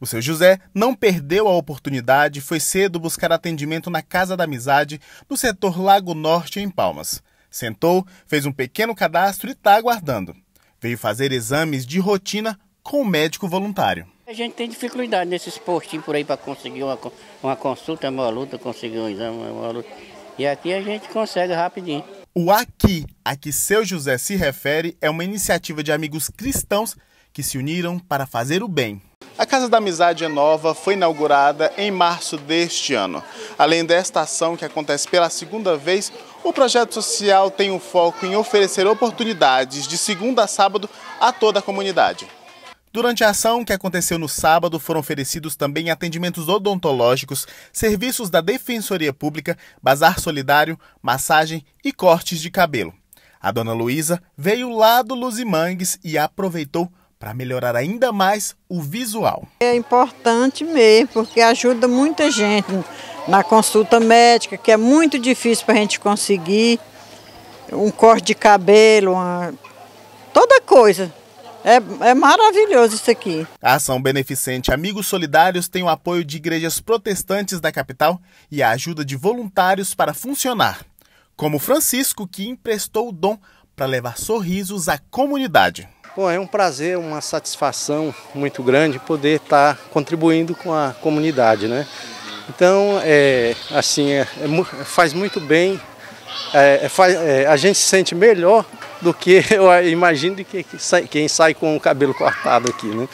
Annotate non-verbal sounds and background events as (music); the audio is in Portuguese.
O seu José não perdeu a oportunidade e foi cedo buscar atendimento na Casa da Amizade, no setor Lago Norte, em Palmas. Sentou, fez um pequeno cadastro e está aguardando. Veio fazer exames de rotina com o médico voluntário. A gente tem dificuldade nesses postinhos por aí para conseguir uma, uma consulta, é uma luta, conseguir um exame, é uma luta. E aqui a gente consegue rapidinho. O Aqui, a que seu José se refere, é uma iniciativa de amigos cristãos que se uniram para fazer o bem Casa da Amizade é nova foi inaugurada em março deste ano. Além desta ação que acontece pela segunda vez, o projeto social tem o um foco em oferecer oportunidades de segunda a sábado a toda a comunidade. Durante a ação que aconteceu no sábado, foram oferecidos também atendimentos odontológicos, serviços da Defensoria Pública, bazar solidário, massagem e cortes de cabelo. A dona Luísa veio lá do Luzimangues e aproveitou para melhorar ainda mais o visual. É importante mesmo, porque ajuda muita gente na consulta médica, que é muito difícil para a gente conseguir um corte de cabelo, uma... toda coisa. É, é, maravilhoso isso aqui. A ação beneficente Amigos Solidários tem o apoio de igrejas protestantes da capital e a ajuda de voluntários para funcionar, como Francisco, que emprestou o dom para levar sorrisos à comunidade. Bom, é um prazer, uma satisfação muito grande poder estar tá contribuindo com a comunidade, né? Então, é, assim, é, é, faz muito bem, é, é, faz, é, a gente se sente melhor do que (laughs) eu imagino de que, que sai, quem sai com o cabelo cortado aqui, né?